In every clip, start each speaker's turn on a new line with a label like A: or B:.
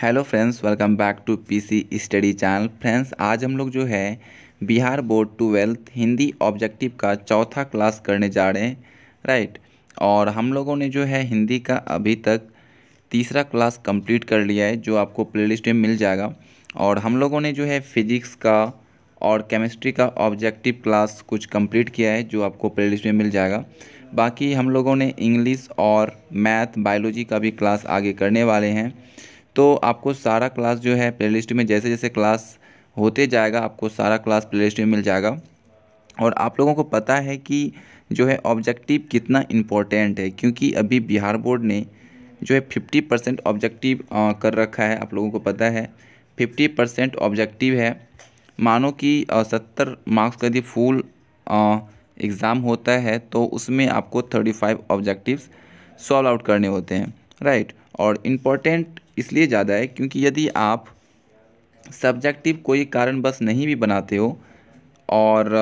A: hello friends welcome back to PC study channel friends आज हम लोग जो है Bihar board twelfth Hindi objective का चौथा क्लास करने जा रहे हैं राइट और हम लोगों ने जो है हिंदी का अभी तक तीसरा क्लास कंप्लीट कर लिया है जो आपको प्लेलिस्ट में मिल जाएगा और हम लोगों ने जो है फिजिक्स का और केमिस्ट्री का ऑब्जेक्टिव क्लास कुछ कंप्लीट किया है जो आपको प्ले में मिल जाएगा बाकी हम लोगों ने इंग्लिश और मैथ बायोलॉजी का भी क्लास आगे करने वाले हैं तो आपको सारा क्लास जो है प्ले में जैसे जैसे क्लास होते जाएगा आपको सारा क्लास प्ले में मिल जाएगा और आप लोगों को पता है कि जो है ऑब्जेक्टिव कितना इम्पोर्टेंट है क्योंकि अभी बिहार बोर्ड ने जो है फिफ्टी परसेंट ऑब्जेक्टिव कर रखा है आप लोगों को पता है फिफ्टी परसेंट ऑब्जेक्टिव है मानो कि सत्तर मार्क्स का यदि फुल एग्ज़ाम होता है तो उसमें आपको thirty five objective solve out करने होते हैं राइट और इम्पोर्टेंट इसलिए ज़्यादा है क्योंकि यदि आप सब्जेक्टिव कोई कारण बस नहीं भी बनाते हो और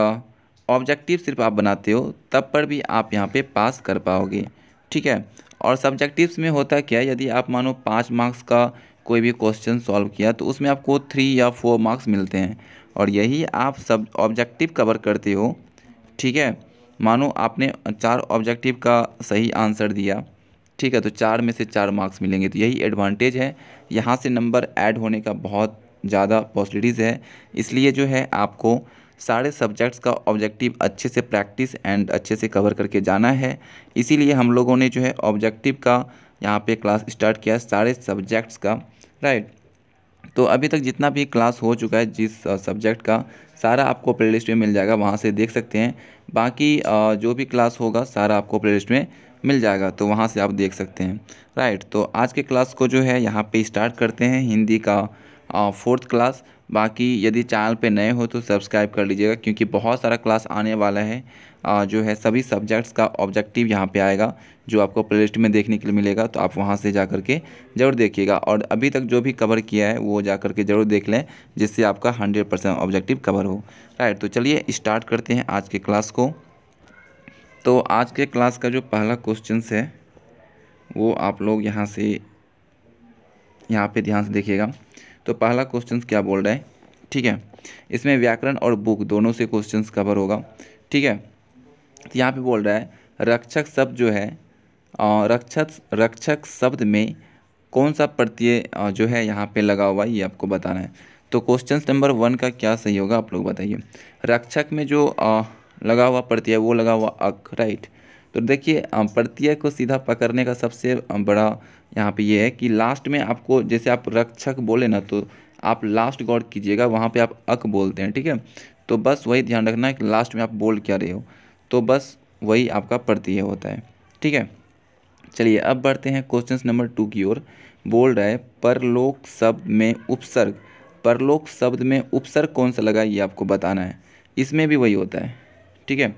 A: ऑब्जेक्टिव सिर्फ आप बनाते हो तब पर भी आप यहाँ पे पास कर पाओगे ठीक है और सब्जेक्टिव्स में होता क्या है यदि आप मानो पाँच मार्क्स का कोई भी क्वेश्चन सॉल्व किया तो उसमें आपको थ्री या फोर मार्क्स मिलते हैं और यही आप सब ऑब्जेक्टिव कवर करते हो ठीक है मानो आपने चार ऑब्जेक्टिव का सही आंसर दिया ठीक है तो चार में से चार मार्क्स मिलेंगे तो यही एडवांटेज है यहाँ से नंबर ऐड होने का बहुत ज़्यादा पॉसिबिलिटीज़ है इसलिए जो है आपको सारे सब्जेक्ट्स का ऑब्जेक्टिव अच्छे से प्रैक्टिस एंड अच्छे से कवर करके जाना है इसीलिए हम लोगों ने जो है ऑब्जेक्टिव का यहाँ पे क्लास स्टार्ट किया सारे सब्जेक्ट्स का राइट तो अभी तक जितना भी क्लास हो चुका है जिस सब्जेक्ट का सारा आपको प्लेलिस्ट में मिल जाएगा वहाँ से देख सकते हैं बाकी जो भी क्लास होगा सारा आपको प्ले में मिल जाएगा तो वहाँ से आप देख सकते हैं राइट तो आज के क्लास को जो है यहाँ पे स्टार्ट करते हैं हिंदी का फोर्थ क्लास बाकी यदि चैनल पे नए हो तो सब्सक्राइब कर लीजिएगा क्योंकि बहुत सारा क्लास आने वाला है जो है सभी सब्जेक्ट्स का ऑब्जेक्टिव यहाँ पे आएगा जो आपको प्लेलिस्ट में देखने के लिए मिलेगा तो आप वहाँ से जा कर के ज़रूर देखिएगा और अभी तक जो भी कवर किया है वो जा कर के ज़रूर देख लें जिससे आपका हंड्रेड परसेंट ऑब्जेक्टिव कवर हो राइट तो चलिए स्टार्ट करते हैं आज के क्लास को तो आज के क्लास का जो पहला क्वेश्चन है वो आप लोग यहाँ से यहाँ पे ध्यान से देखिएगा तो पहला क्वेश्चन क्या बोल रहा है ठीक है इसमें व्याकरण और बुक दोनों से क्वेश्चन कवर होगा ठीक है तो यहाँ पे बोल रहा है रक्षक शब्द जो है रक्षक रक्षक शब्द में कौन सा प्रत्यय जो है यहाँ पे लगा हुआ है ये आपको बताना है तो क्वेश्चन नंबर वन का क्या सही होगा आप लोग बताइए रक्षक में जो लगा हुआ प्रत्यय वो लगा हुआ अक राइट तो देखिए प्रत्यय को सीधा पकड़ने का सबसे बड़ा यहाँ पे ये है कि लास्ट में आपको जैसे आप रक्षक बोले ना तो आप लास्ट गौर कीजिएगा वहाँ पे आप अक बोलते हैं ठीक है तो बस वही ध्यान रखना है कि लास्ट में आप बोल क्या रहे हो तो बस वही आपका प्रत्यय होता है ठीक है चलिए अब बढ़ते हैं क्वेश्चन नंबर टू की ओर बोल रहा है परलोक शब्द में उपसर्ग परलोक शब्द में उपसर्ग कौन सा लगा ये आपको बताना है इसमें भी वही होता है ठीक है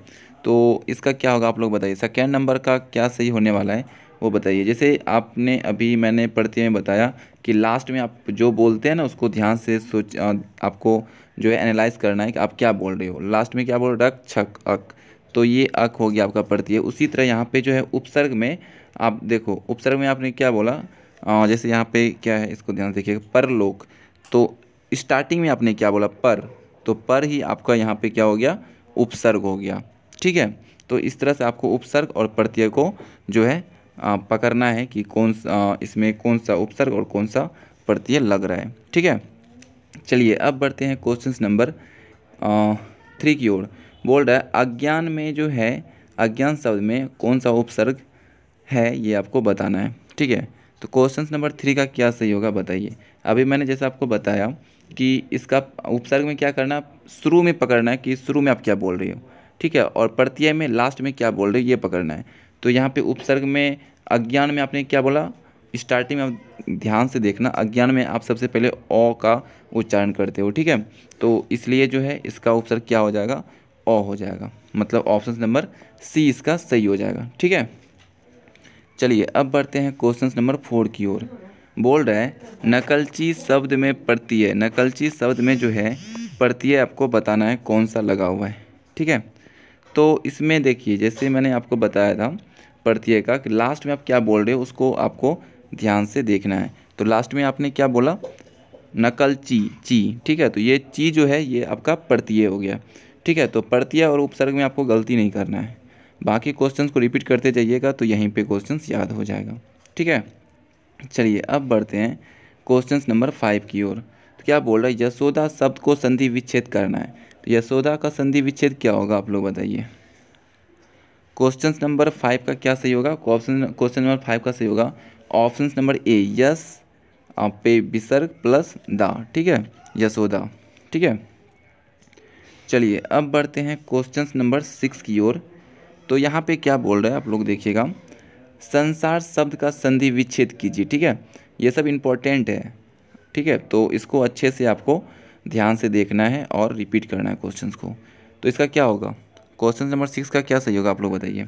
A: तो इसका क्या होगा आप लोग बताइए सेकेंड नंबर का क्या सही होने वाला है वो बताइए जैसे आपने अभी मैंने पढ़ते में बताया कि लास्ट में आप जो बोलते हैं ना उसको ध्यान से सोच आपको जो है एनालाइज करना है कि आप क्या बोल रहे हो लास्ट में क्या बोल रख छक अक तो ये अक हो गया आपका पड़ती है उसी तरह यहाँ पे जो है उपसर्ग में आप देखो उपसर्ग में आपने क्या बोला आ, जैसे यहाँ पे क्या है इसको ध्यान पर परलोक तो स्टार्टिंग में आपने क्या बोला पर तो पर ही आपका यहाँ पे क्या हो गया उपसर्ग हो गया ठीक है तो इस तरह से आपको उपसर्ग और प्रत्यय को जो है पकड़ना है कि कौन सा इसमें कौन सा उपसर्ग और कौन सा प्रत्यय लग रहा है ठीक है चलिए अब बढ़ते हैं क्वेश्चन नंबर थ्री की ओर बोल रहा है अज्ञान में जो है अज्ञान शब्द में कौन सा उपसर्ग है ये आपको बताना है ठीक है तो क्वेश्चन नंबर थ्री का क्या सही होगा बताइए अभी मैंने जैसे आपको बताया कि इसका उपसर्ग में क्या करना शुरू में पकड़ना है कि शुरू में आप क्या बोल रही हो ठीक है और प्रत्यय में लास्ट में क्या बोल रहे हो ये पकड़ना है तो यहाँ पे उपसर्ग में अज्ञान में आपने क्या बोला स्टार्टिंग में आप ध्यान से देखना अज्ञान में आप सबसे पहले अ का उच्चारण करते हो ठीक है तो इसलिए जो है इसका उपसर्ग क्या हो जाएगा अ हो जाएगा मतलब ऑप्शन नंबर सी इसका सही हो जाएगा ठीक है चलिए अब बढ़ते हैं क्वेश्चन नंबर फोर की ओर बोल रहे हैं नकलची शब्द में प्रत्यय नकलची शब्द में जो है प्रत्यय आपको बताना है कौन सा लगा हुआ है ठीक है तो इसमें देखिए जैसे मैंने आपको बताया था प्रत्यय का कि लास्ट में आप क्या बोल रहे हो उसको आपको ध्यान से देखना है तो लास्ट में आपने क्या बोला नकल ची ची ठीक है तो ये ची जो है ये आपका प्रत्यय हो गया ठीक है तो प्रत्यय और उपसर्ग में आपको गलती नहीं करना है बाकी क्वेश्चंस को रिपीट करते जाइएगा तो यहीं पे क्वेश्चंस याद हो जाएगा ठीक है चलिए अब बढ़ते हैं क्वेश्चन नंबर फाइव की ओर तो क्या बोल रहा है यशोदा शब्द को संधि विच्छेद करना है तो यशोदा का संधि विच्छेद क्या होगा आप लोग बताइए क्वेश्चन नंबर फाइव का क्या सही होगा ऑप्शन क्वेश्चन नंबर फाइव का सही होगा ऑप्शन नंबर ए यस पे विसर्ग प्लस दा ठीक है यशोदा ठीक है चलिए अब बढ़ते हैं क्वेश्चन नंबर सिक्स की ओर तो यहाँ पे क्या बोल रहा है आप लोग देखिएगा संसार शब्द का संधि विच्छेद कीजिए ठीक है ये सब इम्पोर्टेंट है ठीक है तो इसको अच्छे से आपको ध्यान से देखना है और रिपीट करना है क्वेश्चन को तो इसका क्या होगा क्वेश्चन नंबर सिक्स का क्या सही होगा आप लोग बताइए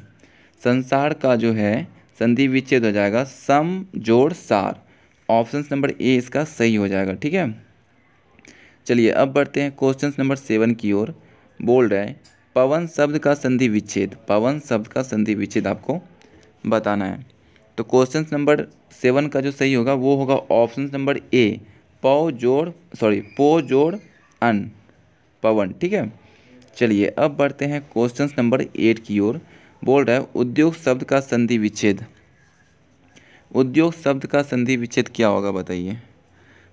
A: संसार का जो है संधि विच्छेद हो जाएगा सम जोड़ सार ऑप्शन नंबर ए इसका सही हो जाएगा ठीक है चलिए अब बढ़ते हैं क्वेश्चन नंबर सेवन की ओर बोल रहे हैं पवन शब्द का संधि विच्छेद पवन शब्द का संधि विच्छेद आपको बताना है तो क्वेश्चन नंबर सेवन का जो सही होगा वो होगा ऑप्शन नंबर ए पौ जोड़ सॉरी पो जोड़ अन पवन ठीक है चलिए अब बढ़ते हैं क्वेश्चन नंबर एट की ओर बोल रहा है उद्योग शब्द का संधि विच्छेद उद्योग शब्द का संधि विच्छेद क्या होगा बताइए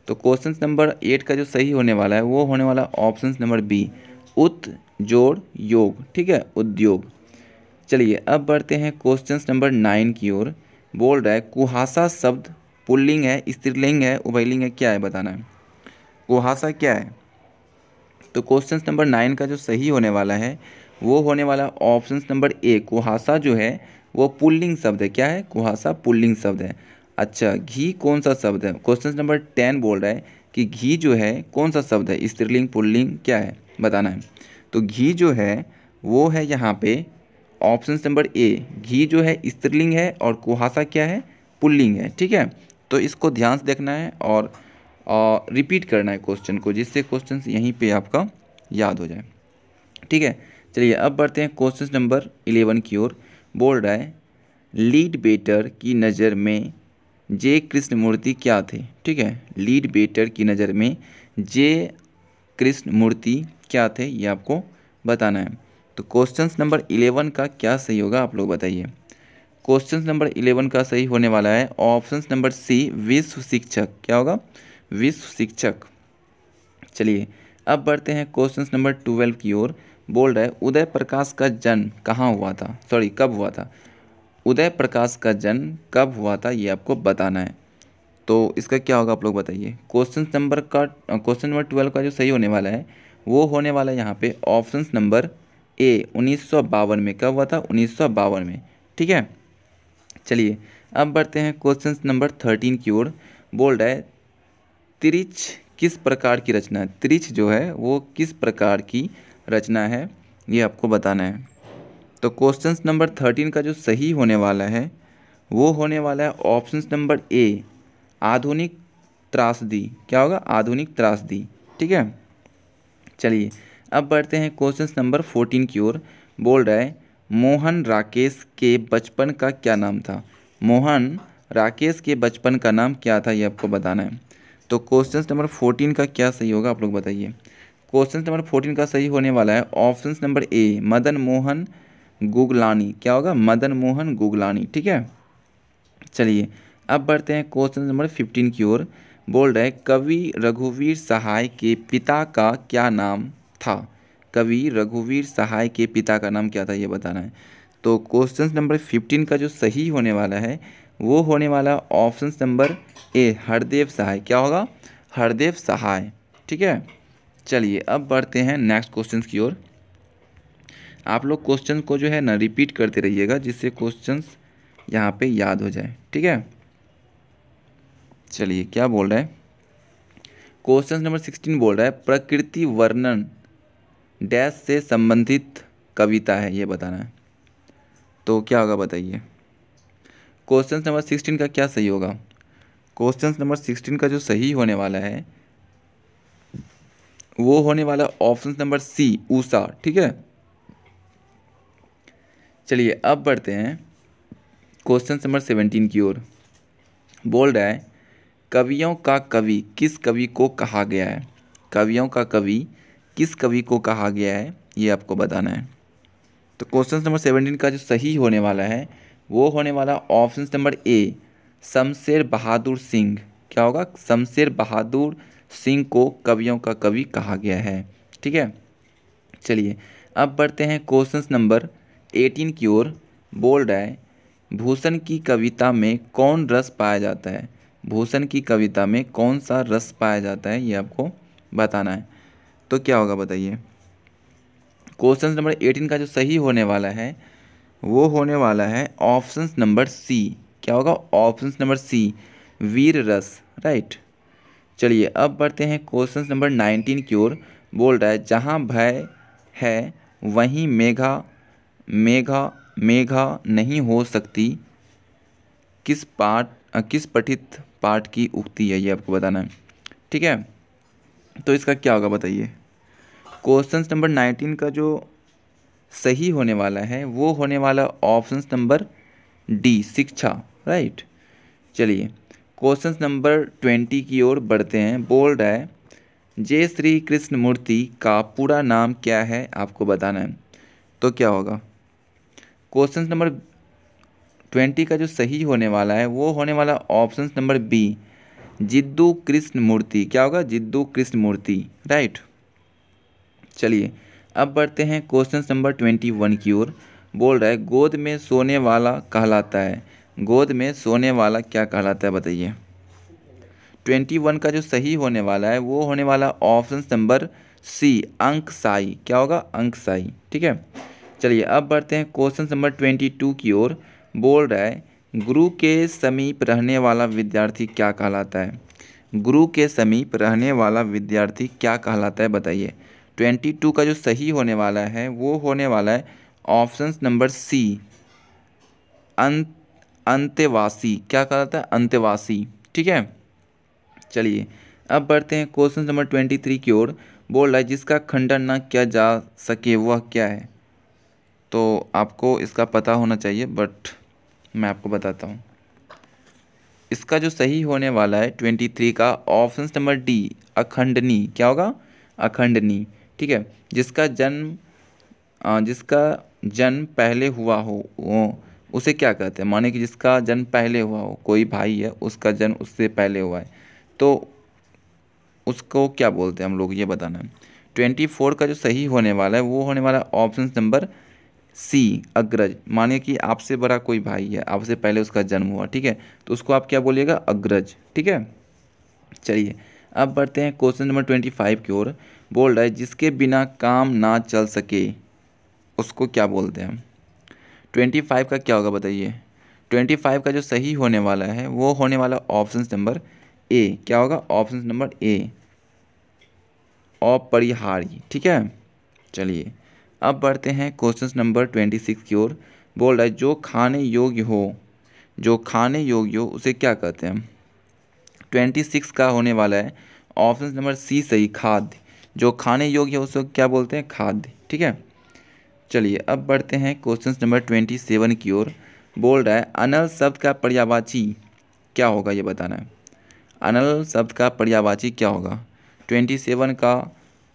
A: तो क्वेश्चन नंबर एट का जो सही होने वाला है वो होने वाला ऑप्शन नंबर बी उत जोड़ योग ठीक है उद्योग चलिए अब बढ़ते हैं क्वेश्चन नंबर नाइन की ओर बोल रहा है कुहासा शब्द पुल्लिंग है स्त्रीलिंग है उभयलिंग है क्या है बताना है कुहासा क्या है तो क्वेश्चन नंबर नाइन का जो सही होने वाला है वो होने वाला ऑप्शन नंबर ए कुहासा जो है वो पुल्लिंग शब्द है क्या है कुहासा पुल्लिंग शब्द है अच्छा घी कौन सा शब्द है क्वेश्चन नंबर टेन बोल रहा है कि घी जो है कौन सा शब्द है स्त्रीलिंग पुल्लिंग क्या है बताना है तो घी जो है वो है यहाँ पे ऑप्शन नंबर ए घी जो है स्त्रीलिंग है और कुहासा क्या है पुल्लिंग है ठीक है तो इसको ध्यान से देखना है और आ, रिपीट करना है क्वेश्चन को जिससे क्वेश्चन यहीं पे आपका याद हो जाए ठीक है चलिए अब बढ़ते हैं क्वेश्चन नंबर इलेवन की ओर बोल रहा है लीड बेटर की नज़र में जे कृष्णमूर्ति क्या थे ठीक है लीड बेटर की नज़र में जे कृष्णमूर्ति क्या थे ये आपको बताना है तो क्वेश्चन नंबर इलेवन का क्या सही होगा आप लोग बताइए क्वेश्चन नंबर इलेवन का सही होने वाला है ऑप्शन नंबर सी विश्व शिक्षक क्या होगा विश्व शिक्षक चलिए अब बढ़ते हैं क्वेश्चन नंबर ट्वेल्व की ओर बोल रहा है उदय प्रकाश का जन्म कहाँ हुआ था सॉरी कब हुआ था उदय प्रकाश का जन्म कब हुआ था ये आपको बताना है तो इसका क्या होगा आप लोग बताइए क्वेश्चन नंबर का क्वेश्चन नंबर ट्वेल्व का जो सही होने वाला है वो होने वाला है यहाँ पे ऑप्शन नंबर ए उन्नीस में कब हुआ था उन्नीस में ठीक है चलिए अब बढ़ते हैं क्वेश्चन नंबर थर्टीन की ओर बोल रहा है तिरिच किस प्रकार की रचना है तिरिच जो है वो किस प्रकार की रचना है ये आपको बताना है तो क्वेश्चन नंबर थर्टीन का जो सही होने वाला है वो होने वाला है ऑप्शन नंबर ए आधुनिक त्रासदी क्या होगा आधुनिक त्रासदी ठीक है चलिए अब बढ़ते हैं क्वेश्चन नंबर फोर्टीन की ओर बोल रहा है मोहन राकेश के बचपन का क्या नाम था मोहन राकेश के बचपन का नाम क्या था ये आपको बताना है तो क्वेश्चन नंबर फोर्टीन का क्या सही होगा आप लोग बताइए क्वेश्चन नंबर फोर्टीन का सही होने वाला है option number A Madan Mohan Guglani क्या होगा मदन मोहन गुगलानी ठीक है चलिए अब बढ़ते हैं क्वेश्चन नंबर फिफ्टीन की ओर बोल रहे कवि रघुवीर सहाय के पिता का क्या नाम था कवि रघुवीर सहाय के पिता का नाम क्या था ये बताना है तो क्वेश्चन नंबर फिफ्टीन का जो सही होने वाला है वो होने वाला option number A Hardev Sahay क्या होगा हरदेव सहाय ठीक है चलिए अब बढ़ते हैं नेक्स्ट क्वेश्चन की ओर आप लोग क्वेश्चन को जो है ना रिपीट करते रहिएगा जिससे क्वेश्चन यहाँ पे याद हो जाए ठीक है चलिए क्या बोल रहे हैं क्वेश्चन नंबर सिक्सटीन बोल रहा है प्रकृति वर्णन डैश से संबंधित कविता है ये बताना है तो क्या होगा बताइए क्वेश्चन नंबर सिक्सटीन का क्या सही होगा क्वेश्चन नंबर सिक्सटीन का जो सही होने वाला है वो होने वाला ऑप्शन नंबर सी ऊषा ठीक है चलिए अब बढ़ते हैं क्वेश्चन नंबर सेवेंटीन की ओर बोल रहा है कवियों का कवि किस कवि को कहा गया है कवियों का कवि किस कवि को कहा गया है ये आपको बताना है तो क्वेश्चन नंबर सेवनटीन का जो सही होने वाला है वो होने वाला option number A Shamsher Bahadur Singh क्या होगा शमशेर बहादुर सिंह को कवियों का कवि कहा गया है ठीक है चलिए अब बढ़ते हैं क्वेश्चन नंबर एटीन की ओर बोल रहा है भूषण की कविता में कौन रस पाया जाता है भूषण की कविता में कौन सा रस पाया जाता है ये आपको बताना है तो क्या होगा बताइए क्वेश्चन नंबर एटीन का जो सही होने वाला है वो होने वाला है ऑप्शन नंबर सी क्या होगा ऑप्शन नंबर सी वीर रस राइट चलिए अब बढ़ते हैं क्वेश्चन नंबर नाइनटीन की ओर बोल रहा है जहाँ भय है वहीं मेघा मेघा मेघा नहीं हो सकती किस पाठ किस पठित पाठ की उक्ति है ये आपको बताना है ठीक है तो इसका क्या होगा बताइए क्वेश्चन नंबर नाइनटीन का जो सही होने वाला है वो होने वाला ऑप्शन नंबर डी शिक्षा राइट चलिए क्वेश्चन नंबर ट्वेंटी की ओर बढ़ते हैं बोल रहा है जय श्री कृष्ण मूर्ति का पूरा नाम क्या है आपको बताना है तो क्या होगा क्वेश्चन नंबर ट्वेंटी का जो सही होने वाला है वो होने वाला option number B Jiddu Krishnamurti क्या होगा जिद्दू कृष्ण मूर्ति राइट चलिए अब बढ़ते हैं क्वेश्चन नंबर ट्वेंटी वन की ओर बोल रहा है गोद में सोने वाला कहलाता है गोद में सोने वाला क्या कहलाता है बताइए ट्वेंटी वन का जो सही होने वाला है वो होने वाला ऑप्शन नंबर सी अंक साई क्या होगा अंक साई ठीक है चलिए अब बढ़ते हैं क्वेश्चन नंबर ट्वेंटी टू की ओर बोल रहा है गुरु के समीप रहने वाला विद्यार्थी क्या कहलाता है गुरु के समीप रहने वाला विद्यार्थी क्या कहलाता है बताइए ट्वेंटी टू का जो सही होने वाला है वो होने वाला है ऑप्शन नंबर सी अंत अंत्यवासी क्या कहलाता है अंत्यवासी ठीक है चलिए अब बढ़ते हैं क्वेश्चन नंबर ट्वेंटी थ्री की ओर बोल रहा है जिसका खंडन ना किया जा सके वह क्या है तो आपको इसका पता होना चाहिए बट मैं आपको बताता हूँ इसका जो सही होने वाला है ट्वेंटी थ्री का ऑप्शन नंबर डी अखंडनी क्या होगा अखंडनी ठीक है जिसका जन्म जिसका जन्म पहले हुआ हो वो उसे क्या कहते हैं माने कि जिसका जन्म पहले हुआ हो कोई भाई है उसका जन्म उससे पहले हुआ है तो उसको क्या बोलते हैं हम लोग ये बताना है ट्वेंटी फोर का जो सही होने वाला है वो होने वाला है ऑप्शन नंबर सी अग्रज मानिए कि आपसे बड़ा कोई भाई है आपसे पहले उसका जन्म हुआ ठीक है तो उसको आप क्या बोलिएगा अग्रज ठीक है चलिए अब बढ़ते हैं क्वेश्चन नंबर ट्वेंटी फाइव की ओर बोल रहा है जिसके बिना काम ना चल सके उसको क्या बोलते हैं हम ट्वेंटी फाइव का क्या होगा बताइए ट्वेंटी फाइव का जो सही होने वाला है वो होने वाला ऑप्शन नंबर ए क्या होगा ऑप्शन नंबर ए अपरिहार्य ठीक है चलिए अब बढ़ते हैं क्वेश्चन नंबर ट्वेंटी सिक्स की ओर बोल रहा है जो खाने योग्य हो जो खाने योग्य हो उसे क्या कहते हैं ट्वेंटी सिक्स का होने वाला है ऑप्शन नंबर सी सही खाद्य जो खाने योग्य हो उसे क्या बोलते हैं खाद्य ठीक है चलिए अब बढ़ते हैं क्वेश्चन नंबर ट्वेंटी सेवन की ओर बोल रहा है अनल शब्द का पर्यावाची क्या होगा ये बताना है अनल शब्द का पर्यावाची क्या होगा ट्वेंटी सेवन का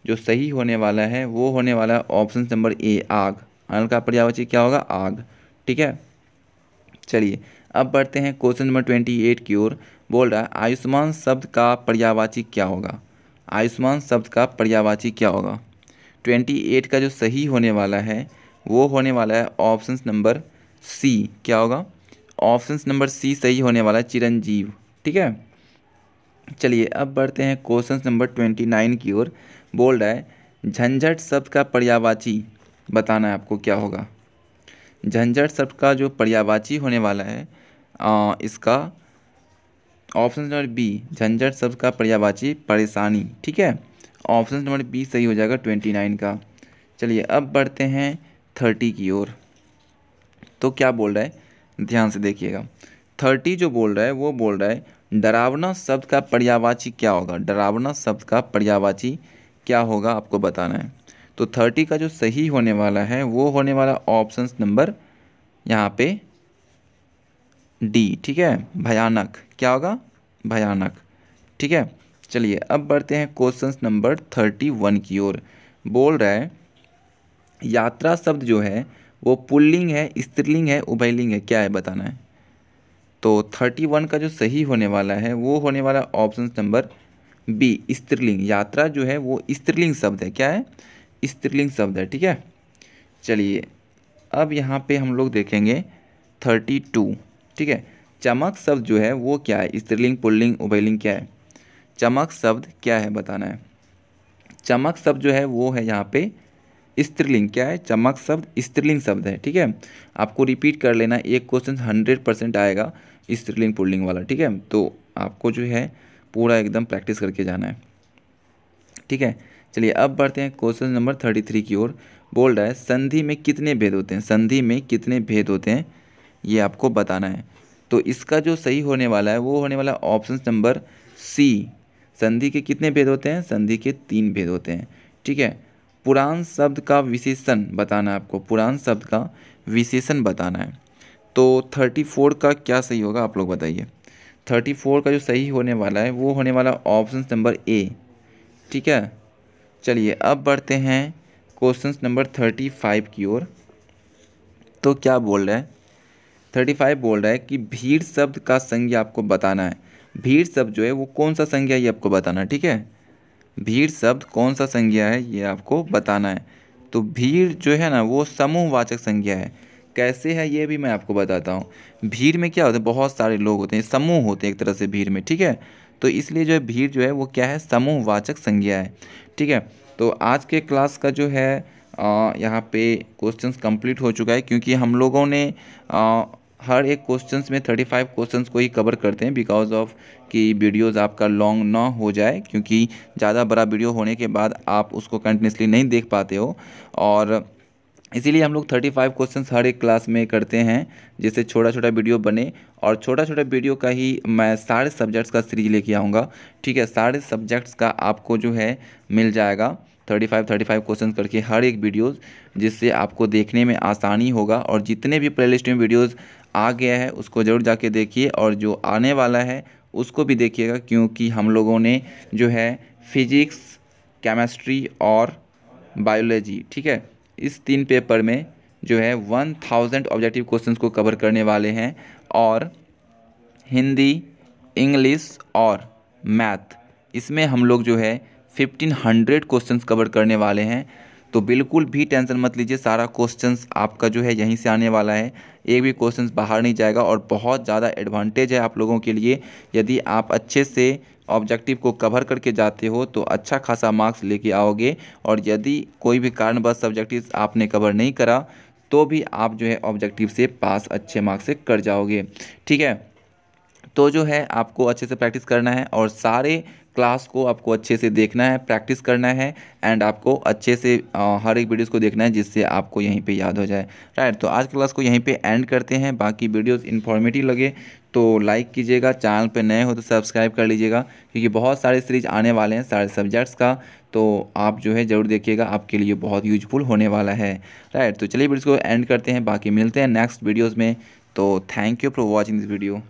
A: जो सही होने वाला है वो होने वाला है ऑप्शन नंबर ए आग अनल का पर्यावाची क्या होगा आग ठीक है चलिए अब बढ़ते हैं क्वेश्चन नंबर ट्वेंटी एट की ओर बोल रहा है आयुष्मान शब्द का पर्यावाची क्या होगा आयुष्मान शब्द का पर्यावाची क्या होगा ट्वेंटी एट का जो सही होने वाला है वो होने वाला है ऑप्शन नंबर सी क्या होगा ऑप्शन नंबर सी सही होने वाला है चिरंजीव ठीक है चलिए अब बढ़ते हैं क्वेश्चन नंबर ट्वेंटी नाइन की ओर बोल रहा है झंझट शब्द का पर्यावाची बताना है आपको क्या होगा झंझट शब्द का जो पर्यावाची होने वाला है आ, इसका ऑप्शन नंबर बी झंझट शब्द का पर्यावाची परेशानी ठीक है ऑप्शन नंबर बी सही हो जाएगा ट्वेंटी नाइन का चलिए अब बढ़ते हैं थर्टी की ओर तो क्या बोल रहा है ध्यान से देखिएगा थर्टी जो बोल रहा है वो बोल रहा है डरावना शब्द का पर्यावाची क्या होगा डरावना शब्द का पर्यावाची क्या होगा आपको बताना है तो थर्टी का जो सही होने वाला है वो होने वाला ऑप्शन नंबर यहाँ पे डी ठीक है भयानक क्या होगा भयानक ठीक है चलिए अब बढ़ते हैं क्वेश्चन नंबर थर्टी वन की ओर बोल रहा है यात्रा शब्द जो है वो पुल्लिंग है स्त्रीलिंग है उभयलिंग है क्या है बताना है तो थर्टी वन का जो सही होने वाला है वो होने वाला ऑप्शन नंबर बी स्त्रीलिंग यात्रा जो है वो स्त्रीलिंग शब्द है क्या है स्त्रीलिंग शब्द है ठीक है चलिए अब यहाँ पे हम लोग देखेंगे थर्टी टू ठीक है चमक शब्द जो है वो क्या है स्त्रीलिंग पुल्लिंग उभयलिंग क्या है चमक शब्द क्या है बताना है चमक शब्द जो है वो है यहाँ पे स्त्रीलिंग क्या है चमक शब्द स्त्रीलिंग शब्द है ठीक है आपको रिपीट कर लेना एक क्वेश्चन हंड्रेड परसेंट आएगा स्त्रीलिंग पुल्लिंग वाला ठीक है तो आपको जो है पूरा एकदम प्रैक्टिस करके जाना है ठीक है चलिए अब बढ़ते हैं क्वेश्चन नंबर थर्टी थ्री की ओर बोल रहा है संधि में कितने भेद होते हैं संधि में कितने भेद होते हैं ये आपको बताना है तो इसका जो सही होने वाला है वो होने वाला ऑप्शन नंबर सी संधि के कितने भेद होते हैं संधि के तीन भेद होते हैं ठीक है पुरान शब्द का विशेषण बताना है आपको पुरान शब्द का विशेषण बताना है तो थर्टी फोर का क्या सही होगा आप लोग बताइए थर्टी फोर का जो सही होने वाला है वो होने वाला ऑप्शन नंबर ए ठीक है चलिए अब बढ़ते हैं क्वेश्चन नंबर थर्टी फाइव की ओर तो क्या बोल रहा है थर्टी फाइव बोल रहा है कि भीड़ शब्द का संज्ञा आपको बताना है भीड़ शब्द जो है वो कौन सा संज्ञा ये आपको बताना है ठीक है भीड़ शब्द कौन सा संज्ञा है ये आपको बताना है तो भीड़ जो है ना वो समूहवाचक संज्ञा है कैसे है ये भी मैं आपको बताता हूँ भीड़ में क्या होता है बहुत सारे लोग होते हैं समूह होते हैं एक तरह से भीड़ में ठीक है तो इसलिए जो है भीड़ जो है वो क्या है समूहवाचक संज्ञा है ठीक है तो आज के क्लास का जो है यहाँ पे क्वेश्चंस कंप्लीट हो चुका है क्योंकि हम लोगों ने आ, हर एक क्वेश्चंस में थर्टी फाइव क्वेश्चन को ही कवर करते हैं बिकॉज ऑफ कि वीडियोस आपका लॉन्ग ना हो जाए क्योंकि ज़्यादा बड़ा वीडियो होने के बाद आप उसको कंटिन्यूसली नहीं देख पाते हो और इसीलिए हम लोग थर्टी फाइव क्वेश्चन हर एक क्लास में करते हैं जिससे छोटा छोटा वीडियो बने और छोटा छोटा वीडियो का ही मैं सारे सब्जेक्ट्स का सीरीज लेके आऊँगा ठीक है सारे सब्जेक्ट्स का आपको जो है मिल जाएगा thirty five thirty five question करके हर एक वीडियोस जिससे आपको देखने में आसानी होगा और जितने भी प्लेलिस्ट में वीडियोस आ गया है उसको ज़रूर जाके देखिए और जो आने वाला है उसको भी देखिएगा क्योंकि हम लोगों ने जो है फिजिक्स केमेस्ट्री और बायोलॉजी ठीक है इस तीन पेपर में जो है वन थाउजेंड ऑब्जेक्टिव क्वेश्चंस को कवर करने वाले हैं और हिंदी इंग्लिश और मैथ इसमें हम लोग जो है फिफ्टीन हंड्रेड क्वेश्चन कवर करने वाले हैं तो बिल्कुल भी टेंशन मत लीजिए सारा क्वेश्चंस आपका जो है यहीं से आने वाला है एक भी क्वेश्चन बाहर नहीं जाएगा और बहुत ज़्यादा एडवांटेज है आप लोगों के लिए यदि आप अच्छे से ऑब्जेक्टिव को कवर करके जाते हो तो अच्छा खासा मार्क्स लेके आओगे और यदि कोई भी कारणवश सब्जेक्टिव आपने कवर नहीं करा तो भी आप जो है ऑब्जेक्टिव से पास अच्छे मार्क्स से कर जाओगे ठीक है तो जो है आपको अच्छे से प्रैक्टिस करना है और सारे क्लास को आपको अच्छे से देखना है प्रैक्टिस करना है एंड आपको अच्छे से हर एक वीडियोस को देखना है जिससे आपको यहीं पे याद हो जाए राइट तो आज क्लास को यहीं पे एंड करते हैं बाकी वीडियोस इन्फॉर्मेटिव लगे तो लाइक कीजिएगा चैनल पे नए हो तो सब्सक्राइब कर लीजिएगा क्योंकि बहुत सारे सीरीज आने वाले हैं सारे सब्जेक्ट्स का तो आप जो है ज़रूर देखिएगा आपके लिए बहुत यूजफुल होने वाला है राइट तो चलिए वीडियोज़ को एंड करते हैं बाकी मिलते हैं नेक्स्ट वीडियोज़ में तो thank you for watching this video